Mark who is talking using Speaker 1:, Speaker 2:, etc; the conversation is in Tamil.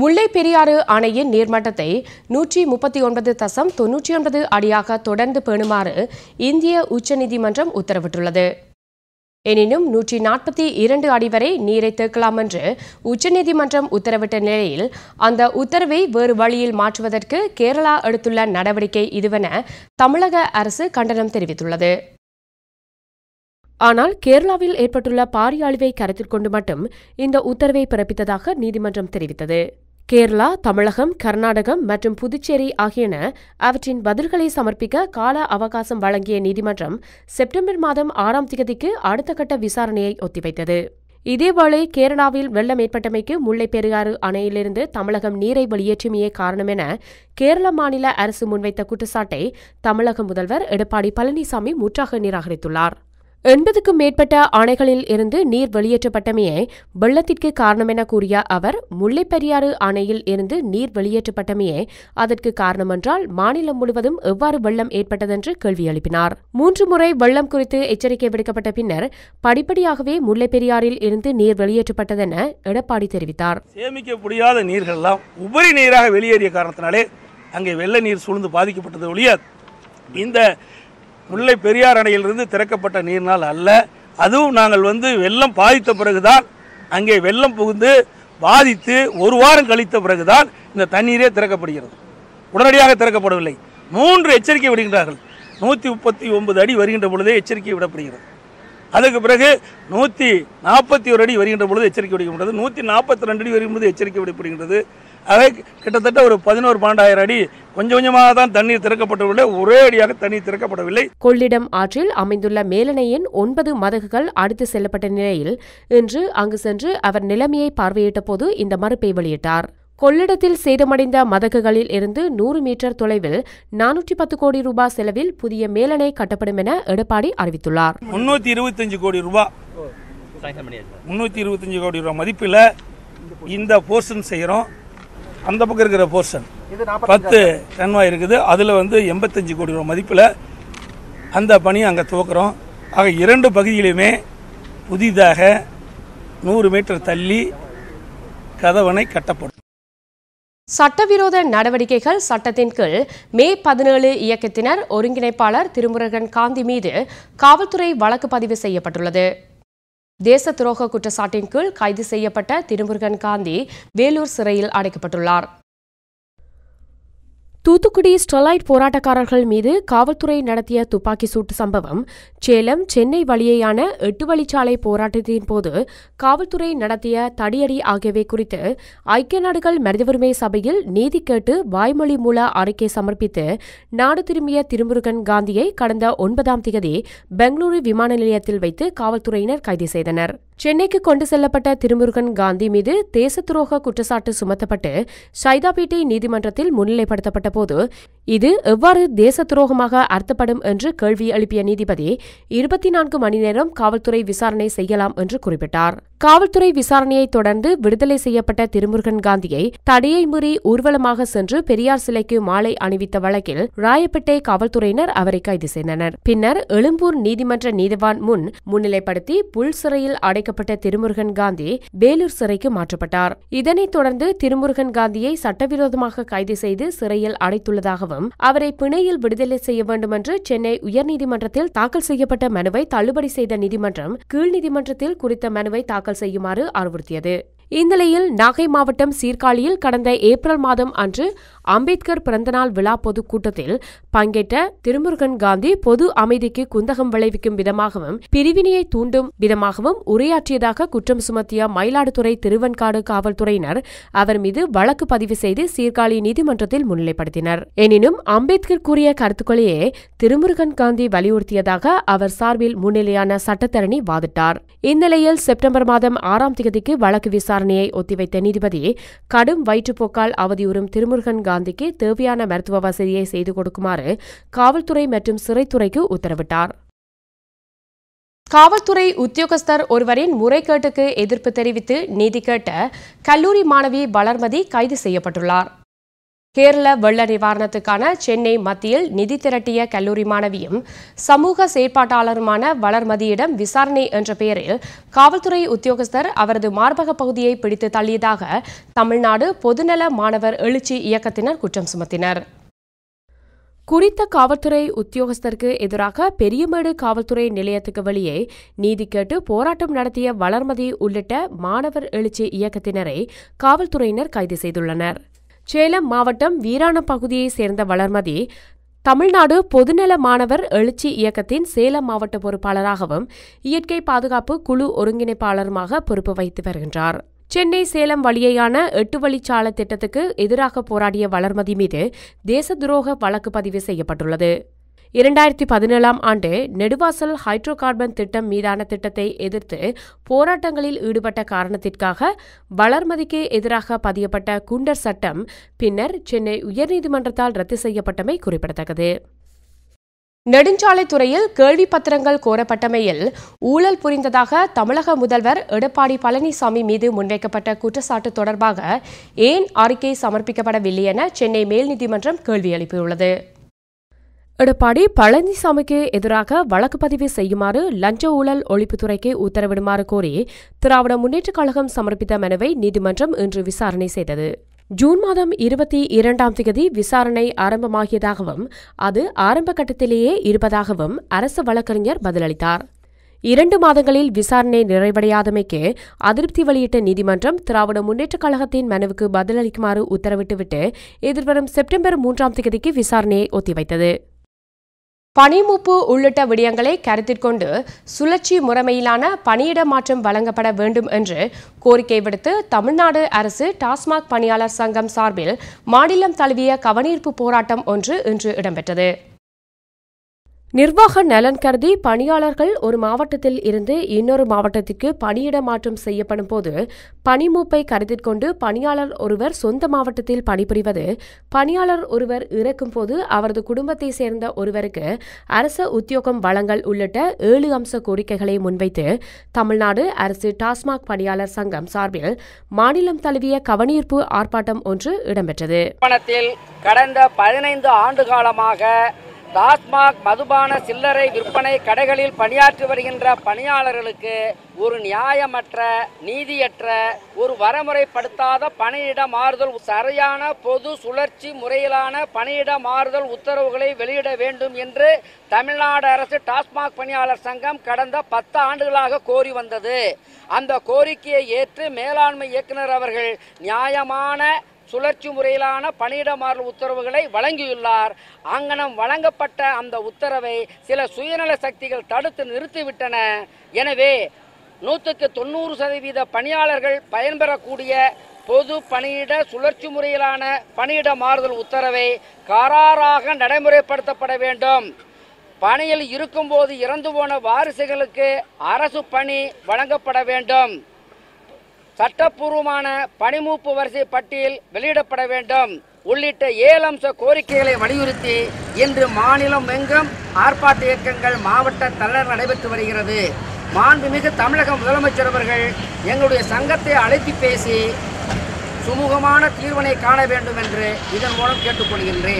Speaker 1: முல்லை பெரியாறு அணையின் நீர்மட்டத்தை நூற்றி முப்பத்தி ஒன்பது தசம் தொன்னூற்றி ஒன்பது அடியாக தொடர்ந்து பேணுமாறு இந்திய உச்சநீதிமன்றம் உத்தரவிட்டுள்ளது எனினும் நூற்றி நாற்பத்தி இரண்டு அடி வரை நீரை தேக்கலாம் என்று உச்சநீதிமன்றம் உத்தரவிட்ட நிலையில் அந்த உத்தரவை வேறு வழியில் மாற்றுவதற்கு கேரளா எடுத்துள்ள நடவடிக்கை இதுவென தமிழக அரசு கண்டனம் தெரிவித்துள்ளது ஆனால் கேரளாவில் ஏற்பட்டுள்ள பாரிய அழிவை கருத்தில் கொண்டு மட்டும் இந்த உத்தரவை பிறப்பித்ததாக நீதிமன்றம் தெரிவித்தது கேரளா தமிழகம் கர்நாடகம் மற்றும் புதுச்சேரி ஆகியன அவற்றின் பதில்களை சமர்ப்பிக்க கால அவகாசம் வழங்கிய நீதிமன்றம் செப்டம்பர் மாதம் ஆறாம் தேதிக்கு அடுத்த கட்ட விசாரணையை ஒத்திவைத்தது இதேவேளை கேரளாவில் வெள்ளம் ஏற்பட்டமைக்கு முல்லைப் பெரியாறு அணையிலிருந்து தமிழகம் நீரை வெளியேற்றுமையே காரணம் என கேரள மாநில அரசு முன்வைத்த குற்றச்சாட்டை தமிழக முதல்வர் எடப்பாடி பழனிசாமி முற்றாக நிராகரித்துள்ளார் எண்பதுக்கும் மேற்பட்ட அணைகளில் இருந்து நீர் வெளியேற்றப்பட்டமையே வெள்ளத்திற்கு காரணம் என கூறிய அவர் முல்லைப்பெரியாறு அணையில் இருந்து நீர் வெளியேற்றப்பட்டமையே அதற்கு காரணம் என்றால் மாநிலம் முழுவதும் எவ்வாறு வெள்ளம் ஏற்பட்டதென்று கேள்வி எழுப்பினார் மூன்று முறை வெள்ளம் குறித்து எச்சரிக்கை விடுக்கப்பட்ட பின்னர் படிப்படியாகவே முல்லைப்பெரியாறில் இருந்து நீர் வெளியேற்றப்பட்டதென எடப்பாடி தெரிவித்தார்
Speaker 2: சேமிக்க முடியாத நீர்கள் உபரி நீராக வெளியேறிய காரணத்தினாலே அங்கே வெள்ள நீர் சூழ்ந்து பாதிக்கப்பட்டது ஒழிய இந்த முல்லை பெரியார் அணையிலிருந்து திறக்கப்பட்ட நீர்னால் அல்ல அதுவும் நாங்கள் வந்து வெள்ளம் பாதித்த பிறகுதான் அங்கே வெள்ளம் புகுந்து பாதித்து ஒரு வாரம் கழித்த பிறகுதான் இந்த தண்ணீரே திறக்கப்படுகிறது உடனடியாக திறக்கப்படவில்லை மூன்று எச்சரிக்கை விடுகின்றார்கள் நூற்றி முப்பத்தி ஒன்பது அடி வருகின்ற பொழுதே எச்சரிக்கை விடப்படுகிறது அதுக்கு பிறகு நூற்றி நாற்பத்தி ஒரு அடி வருகின்ற பொழுது எச்சரிக்கை விடுகின்றது நூற்றி நாற்பத்தி ரெண்டு அடி வருகின்ற எச்சரிக்கை விடப்படுகின்றது அதை கிட்டத்தட்ட ஒரு பதினோரு பன்னெண்டாயிரம் அடி கொஞ்சம் கொஞ்சமாக தான் தண்ணீர் திறக்கப்பட்டவில்லை ஒரே அடியாக தண்ணீர் திறக்கப்படவில்லை
Speaker 1: கொள்ளிடம் ஆற்றில் அமைந்துள்ள மேலணையின் ஒன்பது மதகுகள் அடித்து செல்லப்பட்ட நிலையில் இன்று அங்கு சென்று அவர் நிலைமையை பார்வையிட்ட போது இந்த மறுப்பை வெளியிட்டார் கொள்ளிடத்தில் சேதமடைந்த மதகுகளில் இருந்து நூறு மீட்டர் தொலைவில் நானூற்றி பத்து கோடி ரூபாய் செலவில் புதிய மேலணை கட்டப்படும் என எடப்பாடி அறிவித்துள்ளார்
Speaker 2: முன்னூத்தி அஞ்சு கோடி ரூபாய் முன்னூத்தி அஞ்சு கோடி ரூபாய் மதிப்பில் இந்த போர்ஷன் செய்கிறோம் அந்த பக்கம் இருக்கிற போர்ஷன் பத்து டன்வாய் இருக்குது அதில் வந்து எண்பத்தஞ்சு கோடி ரூபா மதிப்பில் அந்த பணியை அங்கே துவக்கிறோம் ஆக இரண்டு பகுதியிலுமே புதிதாக நூறு மீட்டர் தள்ளி கதவணை கட்டப்படும்
Speaker 1: சட்டவிரோத நடவடிக்கைகள் சட்டத்தின் கீழ் மே பதினேழு இயக்கத்தினர் ஒருங்கிணைப்பாளர் திருமுருகன் காந்தி மீது காவல்துறை வழக்கு பதிவு செய்யப்பட்டுள்ளது தேச துரோக குற்றச்சாட்டின் கீழ் கைது செய்யப்பட்ட திருமுருகன் காந்தி வேலூர் சிறையில் அடைக்கப்பட்டுள்ளார் தூத்துக்குடி ஸ்டெர்லைட் போராட்டக்காரர்கள் மீது காவல்துறை நடத்திய துப்பாக்கி சூட்டு சம்பவம் சேலம் சென்னை வழியேயான எட்டு வழிச்சாலை போராட்டத்தின் போது காவல்துறை நடத்திய தடியடி ஆகியவை குறித்து ஐக்கிய நாடுகள் மனித உரிமை சபையில் நீதி கேட்டு வாய்மொழி மூல அறிக்கை சமர்ப்பித்து நாடு திரும்பிய திருமுருகன் காந்தியை கடந்த ஒன்பதாம் தேதி பெங்களூரு விமான நிலையத்தில் வைத்து காவல்துறையினர் கைது செய்தனர் சென்னைக்கு கொண்டு செல்லப்பட்ட திருமுருகன் காந்தி மீது தேச துரோக குற்றச்சாட்டு சுமத்தப்பட்டு சைதாபேட்டை நீதிமன்றத்தில் முன்னிலைப்படுத்தப்பட்ட போது இது எவ்வாறு தேச துரோகமாக அர்த்தப்படும் என்று கேள்வி எழுப்பிய நீதிபதி இருபத்தி நான்கு மணி நேரம் காவல்துறை விசாரணை செய்யலாம் என்று குறிப்பிட்டார் காவல்துறை விசாரணையை தொடர்ந்து விடுதலை செய்யப்பட்ட திருமுருகன் காந்தியை தடையை மீறி ஊர்வலமாக சென்று பெரியார் சிலைக்கு மாலை அணிவித்த வழக்கில் ராயப்பேட்டை காவல்துறையினர் அவரை கைது செய்தனர் பின்னர் எழும்பூர் நீதிமன்ற நீதிவான் முன் முன்னிலைப்படுத்தி புல் சிறையில் அடைக்கப்பட்ட திருமுருகன் காந்தி வேலூர் சிறைக்கு மாற்றப்பட்டார் இதனைத் தொடர்ந்து திருமுருகன் காந்தியை சட்டவிரோதமாக கைது செய்து சிறையில் அடைத்துள்ளதாகவும் அவரை பிணையில் விடுதலை செய்ய வேண்டும் என்று சென்னை உயர்நீதிமன்றத்தில் தாக்கல் செய்யப்பட்ட மனுவை தள்ளுபடி செய்த நீதிமன்றம் கீழ் நீதிமன்றத்தில் குறித்த மனுவை தாக்கல் தாக்கல் செய்யுமாறு அறிவுறுத்தியது இந்நிலையில் நாகை மாவட்டம் சீர்காழியில் கடந்த ஏப்ரல் மாதம் அன்று அம்பேத்கர் பிறந்தநாள் விழா பொதுக்கூட்டத்தில் பங்கேற்ற திருமுருகன் காந்தி பொது அமைதிக்கு குந்தகம் விளைவிக்கும் விதமாகவும் பிரிவினையை தூண்டும் விதமாகவும் உரையாற்றியதாக குற்றம் சுமத்திய மயிலாடுதுறை திருவெண்காடு காவல்துறையினர் அவர் மீது வழக்கு பதிவு செய்து சீர்காழி நீதிமன்றத்தில் முன்னிலைப்படுத்தினர் எனினும் அம்பேத்கர் கூறிய கருத்துக்களையே திருமுருகன் காந்தி வலியுறுத்தியதாக அவர் சார்பில் முன்னிலையான சட்டத்தரணி வாதிட்டார் இந்நிலையில் செப்டம்பர் மாதம் ஆறாம் தேதிக்கு வழக்கு விசாரணை விசாரணையை ஒத்திவைத்த நீதிபதி கடும் வயிற்றுப்போக்கால் அவதியுறும் திருமுருகன் காந்திக்கு தேவையான மருத்துவ வசதியை செய்து கொடுக்குமாறு காவல்துறை மற்றும் சிறைத்துறைக்கு உத்தரவிட்டார் காவல்துறை உத்தியோகஸ்தர் ஒருவரின் முறைகேட்டுக்கு எதிர்ப்பு தெரிவித்து நீதி கேட்ட கல்லூரி மாணவி வளர்மதி கைது செய்யப்பட்டுள்ளார் கேரள வெள்ள நிவாரணத்துக்கான சென்னை மத்தியில் நிதி திரட்டிய கல்லூரி மாணவியும் சமூக செயற்பாட்டாளருமான வளர்மதியிடம் விசாரணை என்ற பெயரில் காவல்துறை உத்தியோகஸ்தர் அவரது மார்பக பகுதியை பிடித்து தள்ளியதாக தமிழ்நாடு பொதுநல மாணவர் எழுச்சி இயக்கத்தினர் குற்றம் சுமத்தினர் குறித்த காவல்துறை உத்தியோகஸ்தருக்கு எதிராக பெரியமேடு காவல்துறை நிலையத்துக்கு வெளியே நீதி கேட்டு போராட்டம் நடத்திய வளர்மதி உள்ளிட்ட மாணவர் எழுச்சி இயக்கத்தினரை காவல்துறையினர் கைது செய்துள்ளனர் சேலம் மாவட்டம் வீராண பகுதியைச் சேர்ந்த வளர்மதி தமிழ்நாடு பொதுநல மாணவர் எழுச்சி இயக்கத்தின் சேலம் மாவட்ட பொறுப்பாளராகவும் இயற்கை பாதுகாப்பு குழு ஒருங்கிணைப்பாளருமாக பொறுப்பு வைத்து வருகின்றார் சென்னை சேலம் வழியையான எட்டு வழிச்சாலை திட்டத்துக்கு எதிராக போராடிய வளர்மதி மீது தேச துரோக வழக்கு பதிவு செய்யப்பட்டுள்ளது இரண்டாயிரத்தி பதினேழாம் ஆண்டு நெடுவாசல் ஹைட்ரோ கார்பன் திட்டம் மீதான திட்டத்தை எதிர்த்து போராட்டங்களில் ஈடுபட்ட காரணத்திற்காக வளர்மதிக்கு எதிராக பதியப்பட்ட குண்டர் சட்டம் பின்னர் சென்னை உயர்நீதிமன்றத்தால் ரத்து செய்யப்பட்டமை குறிப்பிடத்தக்கது நெடுஞ்சாலைத்துறையில் கேள்வி பத்திரங்கள் கோரப்பட்டமையில் ஊழல் புரிந்ததாக தமிழக முதல்வர் எடப்பாடி பழனிசாமி மீது முன்வைக்கப்பட்ட குற்றச்சாட்டு தொடர்பாக ஏன் அறிக்கை சமர்ப்பிக்கப்படவில்லை என சென்னை மேல்நீதிமன்றம் கேள்வி எழுப்பியுள்ளது எடுப்பாடி பழனிசாமிக்கு எதிராக வழக்கு பதிவு செய்யுமாறு லஞ்ச ஊழல் ஒழிப்புத்துறைக்கு உத்தரவிடுமாறு கோரி திராவிட முன்னேற்றக் கழகம் சமர்ப்பித்த மனுவை நீதிமன்றம் இன்று விசாரணை செய்தது ஜூன் மாதம் இருபத்தி இரண்டாம் தேதி விசாரணை ஆரம்பமாகியதாகவும் அது ஆரம்ப கட்டத்திலேயே இருப்பதாகவும் அரசு வழக்கறிஞர் பதிலளித்தார் இரண்டு மாதங்களில் விசாரணை நிறைவடையாதமைக்கு அதிருப்தி வெளியிட்ட நீதிமன்றம் திராவிட முன்னேற்றக் கழகத்தின் மனுவுக்கு பதிலளிக்குமாறு உத்தரவிட்டுவிட்டு எதிர்வரும் செப்டம்பர் மூன்றாம் தேதிக்கு விசாரணையை ஒத்திவைத்தது பணிமூப்பு உள்ளிட்ட விடயங்களை கருத்திற்கொண்டு சுழற்சி முறைமையிலான பணியிட மாற்றம் வழங்கப்பட வேண்டும் என்று கோரிக்கை விடுத்து தமிழ்நாடு அரசு டாஸ்மாக் பணியாளர் சங்கம் சார்பில் மாநிலம் தழுவிய கவனீர்ப்பு போராட்டம் ஒன்று இன்று இடம்பெற்றது நிர்வாக நலன் கருதி பணியாளர்கள் ஒரு மாவட்டத்தில் இருந்து இன்னொரு மாவட்டத்திற்கு பணியிட மாற்றம் செய்யப்படும் போது பணிமூப்பை கருத்தில் கொண்டு பணியாளர் ஒருவர் சொந்த மாவட்டத்தில் பணிபுரிவது பணியாளர் ஒருவர் இறக்கும் போது அவரது குடும்பத்தை சேர்ந்த ஒருவருக்கு அரச உத்தியோகம் வழங்கல் உள்ளிட்ட ஏழு அம்ச கோரிக்கைகளை முன்வைத்து தமிழ்நாடு அரசு டாஸ்மாக் பணியாளர் சங்கம் சார்பில் மாநிலம் தழுவிய கவனீர்ப்பு ஆர்ப்பாட்டம் ஒன்று இடம்பெற்றது
Speaker 3: கடந்த பதினைந்து ஆண்டு காலமாக டாஸ்மாக் மதுபான சில்லறை விற்பனை கடைகளில் பணியாற்றி வருகின்ற பணியாளர்களுக்கு ஒரு நியாயமற்ற நீதியற்ற ஒரு வரமுறைப்படுத்தாத பணியிட மாறுதல் சரியான பொது சுழற்சி முறையிலான பணியிட மாறுதல் உத்தரவுகளை வெளியிட வேண்டும் என்று தமிழ்நாடு அரசு டாஸ்மாக் பணியாளர் சங்கம் கடந்த பத்து ஆண்டுகளாக கோரி வந்தது அந்த கோரிக்கையை ஏற்று மேலாண்மை இயக்குனர் அவர்கள் நியாயமான சுழற்சி முறையிலான பணியிட மாறல் உத்தரவுகளை வழங்கியுள்ளார் அங்கனம் வழங்கப்பட்ட அந்த உத்தரவை சில சுயநல சக்திகள் தடுத்து நிறுத்திவிட்டன எனவே நூற்றுக்கு தொண்ணூறு சதவீத பணியாளர்கள் பயன்பெறக்கூடிய பொது பணியிட சுழற்சி முறையிலான பணியிட மாறுதல் உத்தரவை காராராக நடைமுறைப்படுத்தப்பட வேண்டும் பணியில் இருக்கும்போது இறந்து போன வாரிசுகளுக்கு அரசு பணி வழங்கப்பட வேண்டும் சட்டப்பூர்வமான பணிமூப்பு வரிசை பட்டியல் வெளியிடப்பட வேண்டும் உள்ளிட்ட ஏழு கோரிக்கைகளை வலியுறுத்தி இன்று மாநிலம் எங்கும் ஆர்ப்பாட்ட இயக்கங்கள் மாவட்ட தலைவர் நடைபெற்று வருகிறது மாண்புமிகு தமிழக முதலமைச்சர் அவர்கள் எங்களுடைய சங்கத்தை அழைத்து பேசி சுமூகமான தீர்வனை காண வேண்டும் என்று இதன் மூலம் கேட்டுக்கொள்கின்றேன்